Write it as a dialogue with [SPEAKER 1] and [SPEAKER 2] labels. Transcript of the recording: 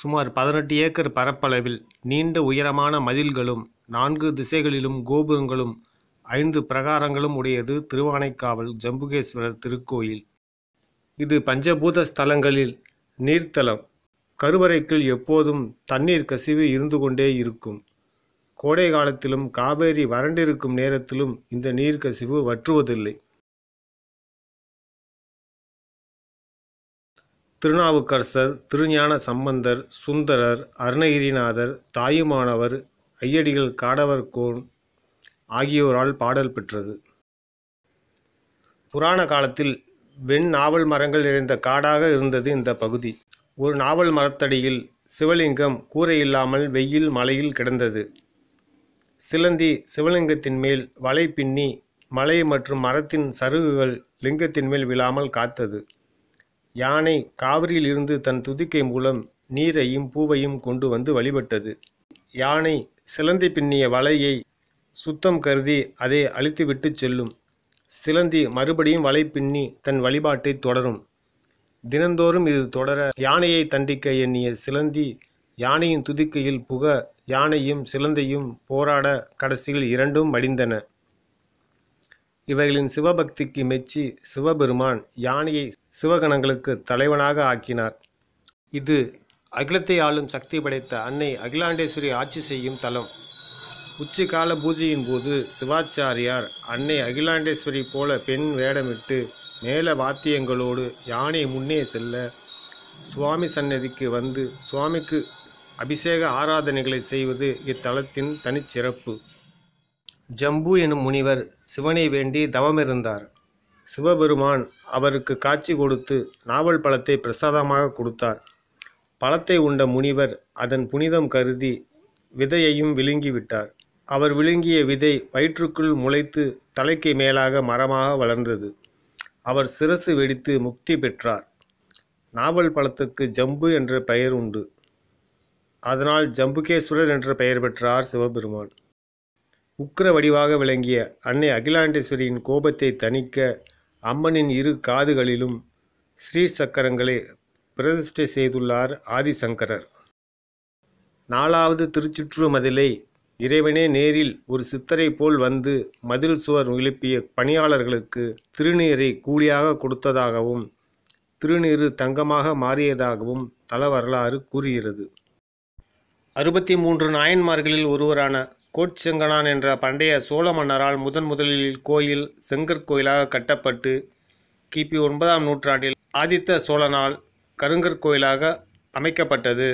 [SPEAKER 1] சுமார் பதினெட்டு ஏக்கர் பரப்பளவில் நீண்ட உயரமான மதில்களும் நான்கு திசைகளிலும் கோபுரங்களும் ஐந்து பிரகாரங்களும் உடையது திருவானைக்காவல் ஜம்புகேஸ்வரர் திருக்கோயில் இது பஞ்சபூத ஸ்தலங்களில் நீர்த்தலம் கருவறைக்குள் எப்போதும் தண்ணீர் கசிவு இருந்து கொண்டே இருக்கும் கோடை காலத்திலும் காவேரி வறண்டிருக்கும் நேரத்திலும் இந்த நீர் கசிவு வற்றுவதில்லை திருநாவுக்கரசர் திருஞான சம்பந்தர் சுந்தரர் அருணகிரிநாதர் தாயுமானவர் ஐயடிகள் காடவர் கோன் ஆகியோரால் பாடல் பெற்றது புராண காலத்தில் வெண் நாவல் மரங்கள் நிறைந்த காடாக இருந்தது இந்த பகுதி ஒரு நாவல் மரத்தடியில் சிவலிங்கம் கூரையில்லாமல் வெயில் மலையில் கிடந்தது சிலந்தி சிவலிங்கத்தின் மேல் வலை பின்னி மலை மற்றும் மரத்தின் சருகுகள் லிங்கத்தின் மேல் விழாமல் காத்தது யானை காவிரியில் இருந்து தன் துதிக்கை மூலம் நீரையும் பூவையும் கொண்டு வந்து வழிபட்டது யானை சிலந்தி பின்னிய வலையை சுத்தம் கருதி அதை அழித்துவிட்டு செல்லும் சிலந்தி மறுபடியும் வலை பின்னி தன் வழிபாட்டை தொடரும் தினந்தோறும் இது தொடர யானையை தண்டிக்க எண்ணிய சிலந்தி யானையின் துதிக்கையில் புக யானையும் சிலந்தையும் போராட கடைசியில் இரண்டும் மடிந்தன இவைகளின் சிவபக்திக்கு மெச்சி சிவபெருமான் யானையை சிவகணங்களுக்கு தலைவனாக ஆக்கினார் இது அகிலத்தை ஆளும் சக்தி படைத்த அன்னை அகிலாண்டேஸ்வரி ஆட்சி செய்யும் தலம் உச்சிகால பூஜையின் போது சிவாச்சாரியார் அன்னை அகிலாண்டேஸ்வரி போல பெண் வேடமிட்டு மேல வாத்தியங்களோடு யானை முன்னே செல்ல சுவாமி சன்னதிக்கு வந்து சுவாமிக்கு அபிஷேக ஆராதனைகளை செய்வது இத்தலத்தின் தனிச்சிறப்பு ஜம்பு எனும் முனிவர் சிவனை வேண்டி தவமிருந்தார் சிவபெருமான் அவருக்கு காட்சி கொடுத்து நாவல் பழத்தை பிரசாதமாக கொடுத்தார் பழத்தை உண்ட முனிவர் அதன் புனிதம் கருதி விதையையும் விழுங்கிவிட்டார் அவர் விழுங்கிய விதை வயிற்றுக்குள் முளைத்து தலைக்கு மேலாக மரமாக வளர்ந்தது அவர் சிரசு வெடித்து முக்தி பெற்றார் நாவல் பழத்துக்கு ஜம்பு என்ற பெயர் உண்டு அதனால் ஜம்புகேஸ்வரர் என்ற பெயர் பெற்றார் சிவபெருமான் உக்கிர வடிவாக விளங்கிய அன்னை அகிலாண்டேஸ்வரியின் கோபத்தை தணிக்க அம்மனின் இரு காதுகளிலும் ஸ்ரீ சக்கரங்களை பிரதிஷ்டை செய்துள்ளார் ஆதிசங்கரர் நாலாவது திருச்சுற்று மதிலை இறைவனே நேரில் ஒரு சித்தரை போல் வந்து மதில் சுவர் எழுப்பிய பணியாளர்களுக்கு திருநீரை கூலியாக கொடுத்ததாகவும் திருநீரு தங்கமாக மாறியதாகவும் தல வரலாறு கூறுகிறது அறுபத்தி மூன்று நாயன்மார்களில் ஒருவரான கோட்செங்கனான் என்ற பண்டைய சோழ மன்னரால் முதன் முதலில் கோயில் செங்கற்கோயிலாக கட்டப்பட்டு கிபி ஒன்பதாம் நூற்றாண்டில் ஆதித்த சோழனால் கருங்கற்கோயிலாக அமைக்கப்பட்டது